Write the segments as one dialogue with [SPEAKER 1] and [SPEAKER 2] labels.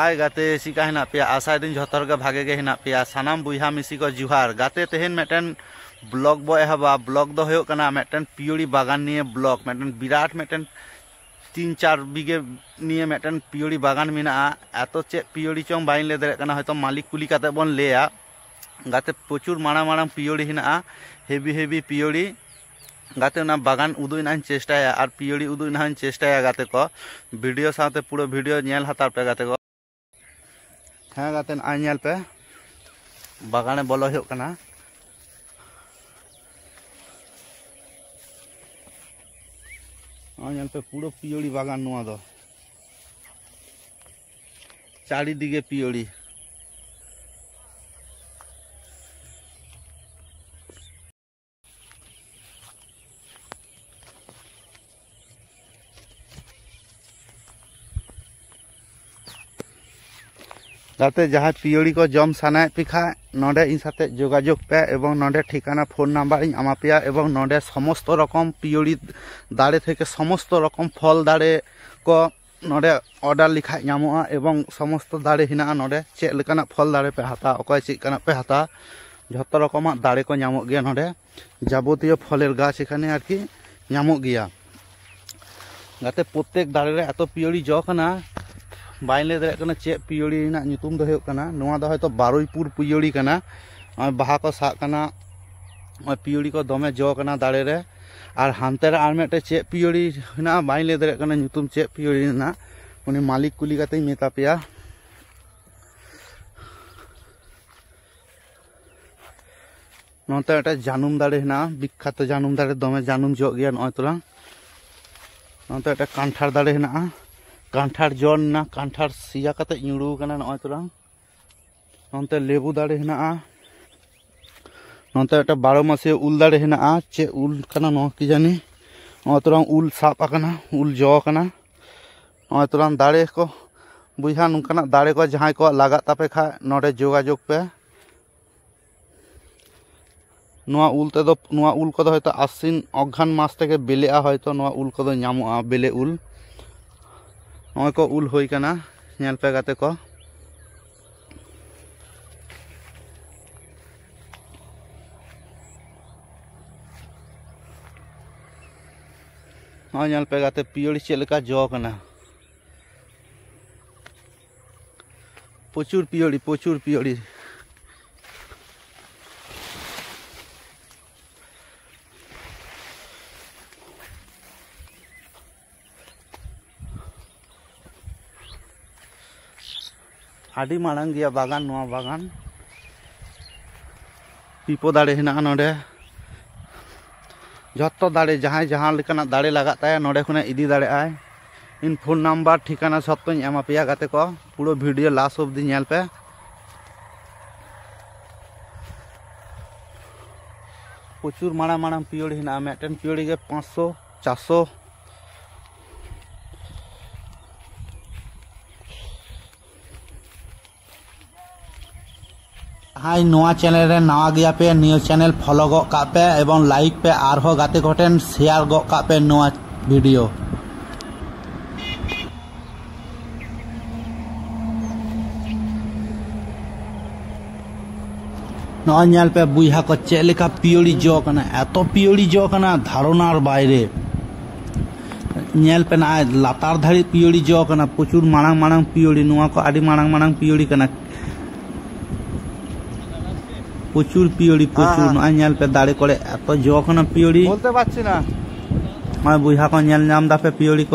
[SPEAKER 1] हाय गाते सिका हेना पे आशा दिन जतर के भागे के हेना पे सानाम बुहा मिसी को जुहार गाते तेहन मेटन ब्लॉग बो एहबा ब्लॉग दो होकना मेटन पियोड़ी बागान निये ब्लॉग मेटन विराट मेटन तीन चार बीघे निये मेटन पियोड़ी बागान मेना एतो चे पियोड़ी चोंग बाइन ले दरेकना होतो मालिक कुली काते बन लेया गाते प्रचुर माड़ा माड़ा पियोड़ी हेना हेवी हेवी पियोड़ी गाते ना बागान चेष्टा चेष्टाया और पियोड़ी उदुना चेष्टाया गाते को वीडियो साथे पूरा वीडियो नेल हतार पे गाते को ᱦᱮᱸ ᱜᱟᱛᱮ ᱱᱚᱜᱼᱚᱭ ᱧᱮᱞ ᱯᱮ ᱵᱟᱜᱟᱱᱮ ᱵᱚᱞᱚ ᱦᱩᱭᱩᱜ ᱠᱟᱱᱟ ᱱᱚᱜᱼᱚᱭ ᱧᱮᱞ ᱯᱮ ᱯᱩᱨᱟᱹ ᱯᱤᱭᱚᱲᱤ ᱵᱟᱜᱟᱱ ᱱᱚᱣᱟ ᱫᱚ চারিদিকে পিওড়ি ᱜᱟᱛᱮ ᱡᱟᱦᱟᱸᱭ ᱯᱤᱭᱚᱲᱤ ᱠᱚ ᱡᱚᱢ ᱥᱟᱱᱟᱭᱮᱫ ᱯᱮᱠᱷᱟᱡ ᱱᱚᱰᱮ ᱤᱧ ᱥᱟᱛᱮ ᱡᱳᱜᱟᱡᱳᱜᱽ ᱯᱮ ᱮᱵᱚᱝ ᱱᱚᱰᱮ ᱴᱷᱤᱠᱟᱱᱟ ᱯᱷᱳᱱ ᱱᱟᱢᱵᱟᱨᱤᱧ ᱮᱢᱟ ᱯᱮᱭᱟ ᱮᱵᱚᱝ ᱱᱚᱰᱮ ᱥᱚᱢᱚᱥᱛᱚ ᱨᱚᱠᱚᱢ ᱯᱤᱭᱚᱲᱤ ᱫᱟᱲᱮ ᱛᱷᱮᱠᱮ ᱥᱚᱢᱚᱥᱛᱚ ᱨᱚᱠᱚᱢ ᱯᱷল ᱫᱟᱲᱮ ᱠᱚ ᱱᱚᱰᱮ ᱚর্ডার ᱞᱮᱠᱷᱟᱡ ᱧᱟᱢᱚᱜᱼᱟ ᱮᱵᱚᱝ ᱥᱚᱢᱚᱥᱛᱚ ᱫᱟᱲᱮ ᱦᱮᱱᱟᱜᱼᱟ ᱱᱚᱰᱮ ᱪᱮᱫ ᱞᱮᱠᱟᱱᱟᱜ ᱯᱷᱚᱞ ᱫᱟᱲᱮ ᱯᱮ ᱦᱟᱛᱟᱣ ᱚᱠᱚᱭ ᱪᱮᱫ ᱞᱮᱠᱟᱱᱟᱜ ᱯᱮ ᱦᱟᱛᱟᱣ ᱡᱷᱚᱛᱚ ᱨᱚᱠᱚᱢᱟᱜ ᱫᱟᱲᱮ ᱠᱚ ᱧᱟᱢᱚᱜ ᱜᱮᱭᱟ ᱱᱚᱰᱮ যাবতীয় ফলের গাছ এখানে আর কি নামক গিয়া যাতে প্রত্যেক দাঁড়ে এত পিওরি জ কানা ᱵᱟᱹᱧ ᱞᱟᱹᱭ ᱫᱟᱲᱮᱭᱟᱜ ᱠᱟᱱᱟ ᱪᱮᱫ ᱯᱤᱭᱚᱲᱤ ᱨᱮᱱᱟᱜ ᱧᱩᱛᱩᱢ ᱫᱚ ᱦᱩᱭᱩᱜ ᱠᱟᱱᱟ ᱱᱚᱣᱟ ᱫᱚ ᱦᱚᱭᱛᱚ ᱵᱟᱨᱩᱭᱯᱩᱨ ᱯᱤᱭᱚᱲᱤ ᱠᱟᱱᱟ ᱱᱚᱜᱼᱚᱭ ᱵᱟᱦᱟ ᱠᱚ ᱥᱟᱜ ᱠᱟᱱᱟ ᱱᱚᱜᱼᱚᱭ ᱯᱤᱭᱚᱲᱤ ᱠᱚ ᱫᱚᱢᱮ ᱡᱚ ᱠᱟᱱᱟ ᱫᱟᱲᱮ ᱨᱮ ᱟᱨ ᱦᱟᱱᱛᱮ ᱨᱮ ᱟᱨ ᱢᱤᱫᱴᱮᱡ ᱪᱮᱫ ᱯᱤᱭᱚᱲᱤ ᱦᱮᱱᱟᱜᱼᱟ ᱵᱟᱹᱧ ᱞᱟᱹᱭ ᱫᱟᱲᱮᱭᱟᱜ ᱠᱟᱱᱟ ᱧᱩᱛᱩᱢ ᱪᱮᱫ ᱯᱤᱭᱚᱲᱤ ᱨᱮᱱᱟᱜ ᱩᱱᱤ ᱢᱟᱹᱞᱤᱠ ᱠᱩᱞᱤ ᱠᱟᱛᱮᱧ ᱢᱮᱛᱟ ᱯᱮᱭᱟ ᱱᱚᱛᱮ ᱢᱤᱫᱴᱮᱡ ᱡᱟᱹᱱᱩᱢ ᱫᱟᱲᱮ ᱦᱮᱱᱟᱜᱼᱟ ᱵᱤᱠᱠᱷᱟᱛᱚ ᱡᱟᱹᱱᱩᱢ ᱫᱟᱲᱮ ᱫᱚᱢᱮ ᱡᱟᱹᱱᱩᱢ ᱡᱚᱜ ᱜᱮᱭᱟ ᱱᱚᱜᱼᱚᱭ ᱛᱚᱞᱟᱝ ᱱᱚᱛᱮ ᱢᱤᱫᱴᱮᱡ ᱠᱟᱱᱴᱷᱟᱲ ᱫᱟᱲᱮ ᱦᱮᱱᱟᱜᱼᱟ ᱠᱟᱱᱴᱷᱟᱲ ᱡᱚᱱ ᱱᱟ ᱠᱟᱱᱴᱷᱟᱲ ᱥᱤᱭᱟ ᱠᱟᱛᱮ ᱧᱩᱲᱩ ᱠᱟᱱᱟ ᱱᱚᱜᱼᱚᱭ ᱛᱚᱨᱟᱝ ᱱᱚᱱᱛᱮ ᱞᱮᱵᱩ ᱫᱟᱲᱮ ᱦᱮᱱᱟᱜᱼᱟ ᱱᱚᱱᱛᱮ ᱢᱤᱫᱴᱟᱝ ᱵᱟᱨᱚ ᱢᱟᱥᱤᱭᱟ ᱩᱞ ᱫᱟᱲᱮ ᱦᱮᱱᱟᱜᱼᱟ ᱪᱮᱫ ᱩᱞ ᱠᱟᱱᱟ ᱱᱚᱣᱟ ᱠᱤ ᱡᱟᱹᱱᱤ ᱱᱚᱜᱼᱚᱭ ᱛᱚᱨᱟᱝ ᱩᱞ ᱥᱟᱵ ᱟᱠᱟᱱᱟ ᱩᱞ ᱡᱚ ᱟᱠᱟᱱᱟ ᱱᱚᱜᱼᱚᱭ ᱛᱚᱨᱟᱝ ᱫᱟᱲᱮ ᱠᱚ ᱵᱩᱡᱷᱟ ᱱᱚᱝᱠᱟᱱᱟᱜ ᱫᱟᱲᱮ ᱠᱚ ᱡᱟᱦᱟᱸᱭ ᱠᱚᱣᱟᱜ ᱞᱟᱜᱟᱜ ᱛᱟᱯᱮ ᱠᱷᱟᱡ ᱱᱚᱰᱮ ᱡᱳᱜᱟᱡᱳᱜᱽ ᱯᱮ ᱱᱚᱣᱟ ᱩᱞ ᱛᱮᱫᱚ ᱱᱚᱣᱟ ᱩᱞ ᱠᱚᱫᱚ ᱦᱚᱭᱛᱚ আশ্বিন অঘ্রান মাস থেকে বেলেᱜᱼা হয়তো নওয়া উল কদো নামোয়া বেলে উল को उल होना नलपे गाते को हाँ नलपे गाते पियड़ी चलका जोना प्रचुर पियड़ी प्रचुर पियड़ी ᱟᱹᱰᱤ ᱢᱟᱲᱟᱝ ᱜᱮᱭᱟ ᱵᱟᱜᱟᱱ ᱱᱚᱣᱟ ᱵᱟᱜᱟᱱ ᱯᱤᱯᱚ ᱫᱟᱲᱮ ᱦᱮᱱᱟᱜᱼᱟ ᱱᱚᱰᱮ ᱡᱚᱛᱚ ᱫᱟᱲᱮ ᱡᱟᱦᱟᱸᱭ ᱡᱟᱦᱟᱸ ᱞᱮᱠᱟᱱᱟᱜ ᱫᱟᱲᱮ ᱞᱟᱜᱟᱜ ᱛᱟᱭᱟ ᱱᱚᱰᱮ ᱠᱷᱚᱱᱟᱜ ᱤᱫᱤ ᱫᱟᱲᱮᱭᱟᱜᱼᱟᱭ ᱤᱧ ᱯᱷᱳᱱ ᱱᱟᱢᱵᱟᱨ ᱴᱷᱤᱠᱟᱱᱟ ᱥᱚᱛᱛᱚᱧ ᱮᱢᱟ ᱯᱮᱭᱟ ᱜᱟᱛᱮ ᱠᱚ ᱯᱩᱨᱟᱹ ᱵᱷᱤᱰᱤᱭᱳ ᱞᱟᱥ ᱚᱵᱫᱤ ᱧᱮᱞ ᱯᱮ প্রচুর মারা মারা পিওড়ি হেনা মেটেন পিওড়ি গে পাঁচশো চারশো हाय नवा चैनल नवा गया पे न्यूज चैनल फॉलो गो का पे एवं लाइक पे और हो गाते घटेन शेयर गो का पे नवा वीडियो नवा नल पे बुहा को चलका पियोड़ी जो करना एतो पियोड़ी जो करना धारणार बाहरे नल पे ना लातार धारी पियोड़ी जो करना पुचुर माना माना पियोड़ी नवा को आदि माना माना पियोड़ी करना প্রচুর পিওড়ি প্রচুর আঞ্জাল পে দাঁড়ে করে এত যখন পিওড়ি বলতে পারছি না আমার বুঝা কন জাল আমদা পে পিওড়ি ক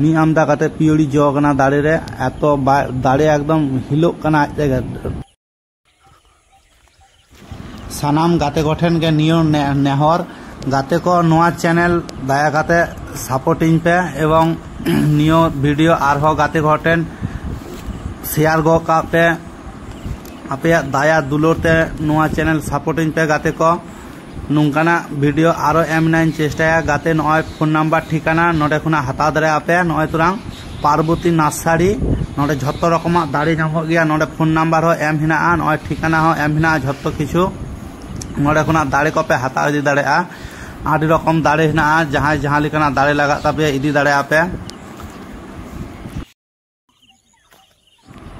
[SPEAKER 1] নি আমদা কাতে পিওড়ি জগনা দাঁড়ে রে এত দাঁড়ে একদম হিলোক কানা জায়গা সানাম গাতে গঠেন গে নিয় নেহর গাতে ক নয়া চ্যানেল দায়া গাতে সাপোর্টিং পে এবং নিয় ভিডিও আর হ গাতে ঘটেন শেয়ার গো কাপে ᱟᱯᱮᱭᱟᱜ ᱫᱟᱭᱟ ᱫᱩᱞᱟᱹᱲ ᱛᱮ ᱱᱚᱣᱟ ᱪᱮᱱᱮᱞ ᱥᱟᱯᱳᱨᱴᱤᱧ ᱯᱮ ᱜᱟᱛᱮ ᱠᱚ ᱱᱚᱝᱠᱟᱱᱟᱜ ᱵᱷᱤᱰᱤᱭᱳ ᱟᱨᱚ ᱮᱢ ᱨᱮᱱᱟᱜ ᱤᱧ ᱪᱮᱥᱴᱟᱭᱟ ᱜᱟᱛᱮ ᱱᱚᱜᱼᱚᱭ ᱯᱷᱳᱱ ᱱᱟᱢᱵᱟᱨ ᱴᱷᱤᱠᱟᱱᱟ ᱱᱚᱰᱮ ᱠᱷᱚᱱᱟᱜ ᱦᱟᱛᱟᱣ ᱫᱟᱲᱮᱭᱟᱜ ᱯᱮ ᱱᱚᱜᱼᱚᱭ ᱛᱚᱨᱟᱝ ᱯᱟᱨᱵᱚᱛᱤ ᱱᱟᱨᱥᱟᱨᱤ ᱱᱚᱰᱮ ᱡᱷᱚᱛᱚ ᱨᱚᱠᱚᱢᱟᱜ ᱫᱟᱲᱮ ᱧᱟᱢᱚᱜ ᱜᱮᱭᱟ ᱱᱚᱰᱮ ᱯᱷᱳᱱ ᱱᱟᱢᱵᱟᱨ ᱦᱚᱸ ᱮᱢ ᱦᱮᱱᱟᱜᱼᱟ ᱱᱚᱜᱼᱚᱭ ᱴᱷᱤᱠᱟᱱᱟ ᱦᱚᱸ ᱮᱢ ᱦᱮᱱᱟᱜᱼᱟ ᱡᱷᱚᱛᱚ ᱠᱤᱪᱷᱩ ᱱᱚᱰᱮ ᱠᱷᱚᱱᱟᱜ ᱫᱟᱲᱮ ᱠᱚᱯᱮ ᱦᱟᱛᱟᱣ ᱤᱫᱤ ᱫᱟᱲᱮᱭᱟᱜᱼᱟ ᱟᱹᱰᱤ ᱨᱚᱠᱚᱢ ᱫᱟᱲᱮ ᱦᱮᱱᱟᱜᱼᱟ ᱡᱟᱦᱟᱸᱭ ᱡᱟᱦᱟᱸ ᱞᱮᱠᱟᱱᱟᱜ ᱫᱟᱲᱮ ᱞᱟᱜᱟᱜ ᱛᱟᱯᱮᱭᱟ ᱤᱫᱤ ᱫᱟᱲᱮᱭᱟᱜᱼᱟ ᱯᱮ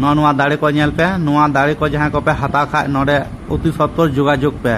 [SPEAKER 1] ᱱᱚᱣᱟ ᱫᱟᱲᱮ ᱠᱚ ᱧᱮᱞ ᱯᱮ ᱱᱚᱣᱟ ᱫᱟᱲᱮ ᱠᱚ ᱡᱟᱦᱟᱸ ᱠᱚᱯᱮ ᱦᱟᱛᱟᱣ ᱠᱷᱟᱡ ᱱᱚᱰᱮ ᱚᱛᱤ ᱥᱚᱛᱛᱚᱨ ᱡᱳᱜᱟᱡᱳᱜᱽ ᱯᱮ